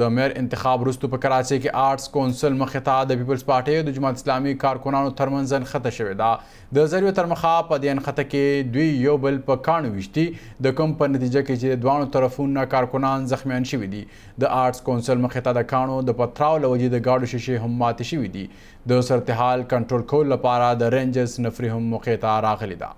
د مېر انتخاب وروسته په کراچۍ کې آرټس کونسل مخې ته د پیپلز پارټۍ د جماعت اسلامي کارکونانو ترمنځ انخته شوې ده د زریو تر مخه په دې انخته کې دوی یو بل په کاڼو ویشتي د کوم په نتیجه کې چې دوانو طرفونو کارکونان زخمیان شوي دي د آرټس کونسل مخې ته د کاڼو د پتراو لوجې د گاډو شیشې هم ماتې شوي دي د صورتحال کنټرول کول لپاره د رینجرز نفري هم مخې ته راغلي ده